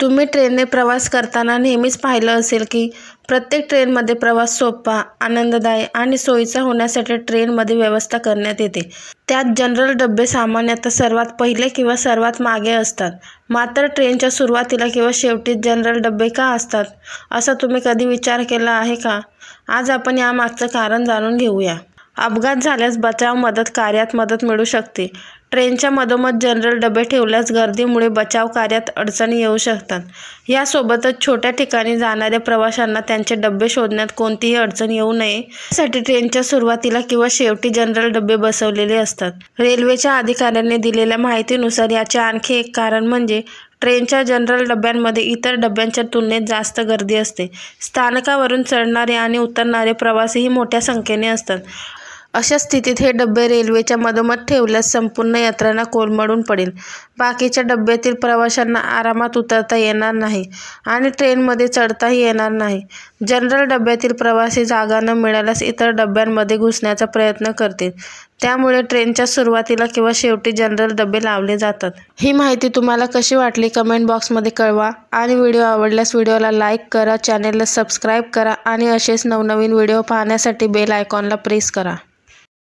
तुम्ही ट्रेनने प्रवास करताना नेहमीच पाहिलं असेल की प्रत्येक ट्रेनमध्ये प्रवास सोपा आनंददायी आणि सोयीचा होण्यासाठी ट्रेनमध्ये व्यवस्था करण्यात येते त्यात जनरल डबे सामान्यतः सर्वात पहिले किंवा सर्वात मागे असतात मात्र ट्रेनच्या सुरुवातीला किंवा शेवटी जनरल डबे का असतात असा तुम्ही कधी विचार केला आहे का आज आपण यामागचं कारण जाणून घेऊया अपघात झाल्यास बचाव मदत कार्यात मदत मिळू शकते ट्रेनच्या मधोमध जनरल डबे ठेवल्यास गर्दीमुळे बचाव कार्यात अडचणी येऊ शकतात यासोबतच छोट्या ठिकाणी जाणाऱ्या प्रवाशांना त्यांचे डबे शोधण्यात कोणतीही अडचण येऊ नये यासाठी ट्रेनच्या सुरुवातीला किंवा शेवटी जनरल डबे बसवलेले असतात रेल्वेच्या अधिकाऱ्यांनी दिलेल्या माहितीनुसार याचे आणखी एक कारण म्हणजे ट्रेनच्या जनरल डब्यांमध्ये इतर डब्यांच्या तुलनेत जास्त गर्दी असते स्थानकावरून चढणारे आणि उतरणारे प्रवासीही मोठ्या संख्येने असतात अशा स्थितीत हे डबे रेल्वेच्या मधोमध ठेवल्यास संपूर्ण यात्रांना कोलमडून पडेल बाकीच्या डब्यातील प्रवाशांना आरामात उतरता येणार नाही आणि ट्रेनमध्ये चढताही येणार नाही जनरल डब्यातील प्रवासी जागा न मिळाल्यास इतर डब्यांमध्ये घुसण्याचा प्रयत्न करतील त्यामुळे ट्रेनच्या सुरुवातीला किंवा शेवटी जनरल डबे लावले जातात ही माहिती तुम्हाला कशी वाटली कमेंट बॉक्समध्ये कळवा आणि व्हिडिओ आवडल्यास व्हिडिओला लाईक करा चॅनेलला सबस्क्राईब करा आणि असेच नवनवीन व्हिडिओ पाहण्यासाठी बेल आयकॉनला प्रेस करा